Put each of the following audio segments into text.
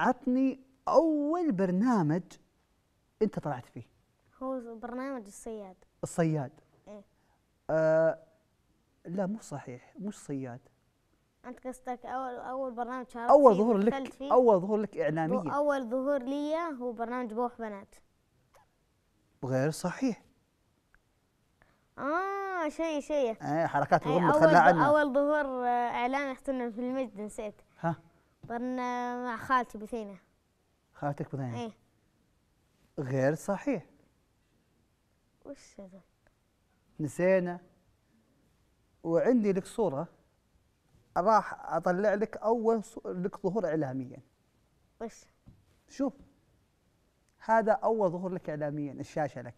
عطني اول برنامج انت طلعت فيه هو برنامج الصياد الصياد ايه آه لا مو صحيح مش صياد انت قصدك اول اول برنامج شاركت اول ظهور لك فيه. اول ظهور لك اعلاميا اول ظهور لي هو برنامج بوح بنات غير صحيح اه شيء شيء ايه حركات إيه، الغم تخلى عنه اول ظهور اعلامي اخترنا في المجد نسيت ها مع آه، خالتي بثينة خالتك بثينة؟ ايه غير صحيح وش هذا؟ نسينا وعندي لك صورة راح أطلع لك أول لك ظهور إعلاميا وش؟ شوف هذا أول ظهور لك إعلاميا الشاشة لك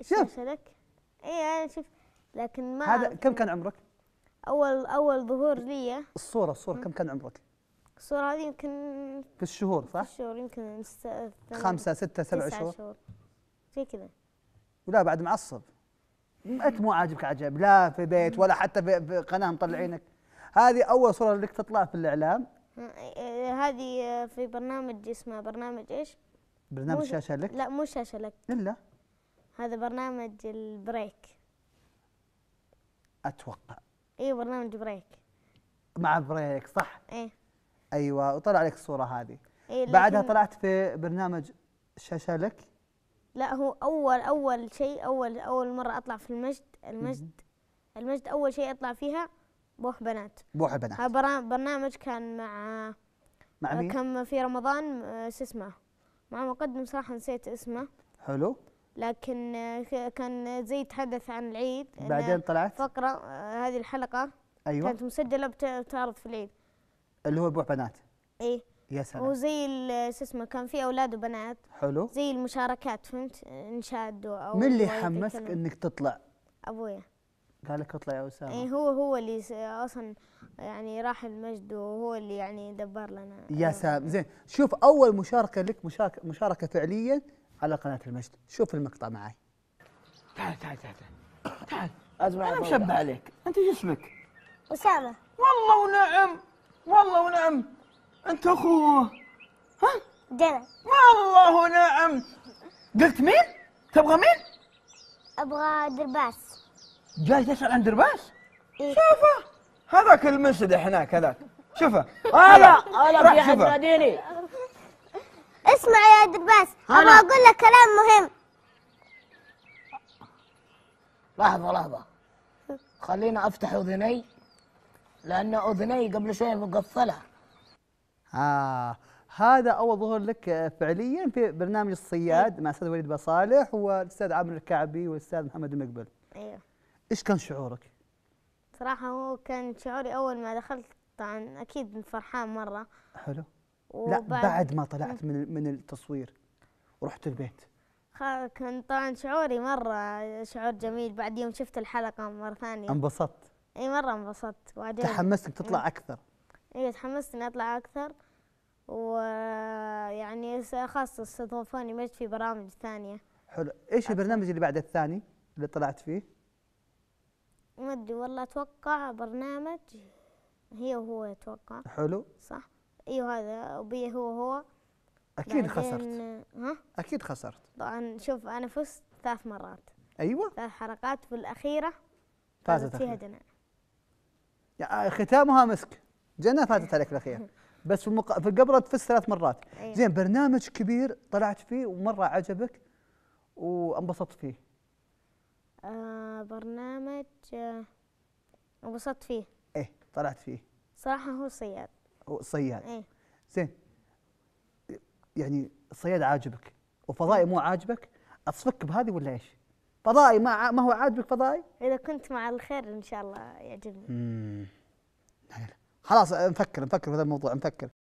الشاشة شوف. لك؟ إيه أنا شوف لكن ما هذا كم كان عمرك؟ اول اول ظهور لي الصوره الصوره كم كان عمرك؟ الصوره هذه يمكن في الشهور صح؟ في الشهور يمكن خمسة ستة سبع شهور شهور زي كذا ولا بعد معصب انت مو عاجبك عجب لا في بيت ولا حتى في قناه مطلعينك هذه اول صوره لك تطلع في الاعلام إيه، إيه، هذه في برنامج اسمه برنامج ايش؟ برنامج شاشه لك؟ لا مو شاشه لك الا هذا برنامج البريك اتوقع اي برنامج بريك مع بريك صح ايه ايوه وطلع لك الصوره هذه إيه بعدها طلعت في برنامج شاشه لك لا هو اول اول شيء اول اول مره اطلع في المجد المجد المجد اول شيء اطلع فيها بوح بنات بوح بنات برنامج كان مع مع مين؟ كان في رمضان آه، شو اسمه مع مقدم صراحه نسيت اسمه حلو لكن آه، كان زي تحدث عن العيد بعدين طلعت فقرة آه، هذه الحلقة أيوة كانت مسجلة بتعرض في العيد اللي هو بوح بنات إيه يا سلام وزي شو اسمه كان في اولاد وبنات حلو زي المشاركات فهمت انشاد او من اللي حمسك انك تطلع ابويا قال لك اطلع يا اسامه اي هو هو اللي اصلا يعني راح المجد وهو اللي يعني دبر لنا يا أيوة. سام زين شوف اول مشاركه لك مشاركه مشاركه فعليا على قناه المجد شوف المقطع معي تعال تعال تعال تعال اسمع انا مشبه عليك انت ايش اسمك اسامه والله ونعم والله ونعم انت اخوه ها جنى والله ونعم قلت مين تبغى مين ابغى درباس جاي تسأل عن درباس؟ إيه. شوفه هذاك المنسدح هناك هذاك شوفه هلا هلا في احد ناديني اسمع يا درباس ابغى اقول لك كلام مهم لحظه لحظه خلينا افتح اذني لان اذني قبل شويه مقفله آه هذا اول ظهور لك فعليا في برنامج الصياد إيه. مع الاستاذ وليد بصالح والاستاذ عامر الكعبي والاستاذ محمد المقبل ايوه ايش كان شعورك؟ صراحة هو كان شعوري أول ما دخلت طبعا أكيد فرحان مرة حلو لا بعد ما طلعت من من التصوير ورحت البيت كان طبعا شعوري مرة شعور جميل بعد يوم شفت الحلقة مرة ثانية انبسطت اي مرة انبسطت وبعدين تحمست انك تطلع اكثر اي تحمست اني اطلع اكثر ويعني خاصة استضافوني مجد في برامج ثانية حلو ايش البرنامج اللي بعد الثاني اللي طلعت فيه؟ ما ادري والله اتوقع برنامج هي وهو اتوقع حلو صح ايوه هذا وبي هو هو اكيد خسرت ها اكيد خسرت طبعا شوف انا فزت ثلاث مرات ايوه ثلاث حلقات والاخيره فازت فيها جنى يعني ختامها مسك جنى فاتت عليك الاخيره بس في, المق... في القبره فزت ثلاث مرات أيوة. زين برنامج كبير طلعت فيه ومره عجبك وانبسطت فيه آه، برنامج آه، انبسطت فيه ايه طلعت فيه صراحة هو صياد هو صياد ايه زين يعني الصياد عاجبك وفضائي مو عاجبك اصفك بهذه ولا ايش؟ فضائي ما ما هو عاجبك فضائي؟ اذا كنت مع الخير ان شاء الله يعجبني. امم خلاص نفكر نفكر في هذا الموضوع نفكر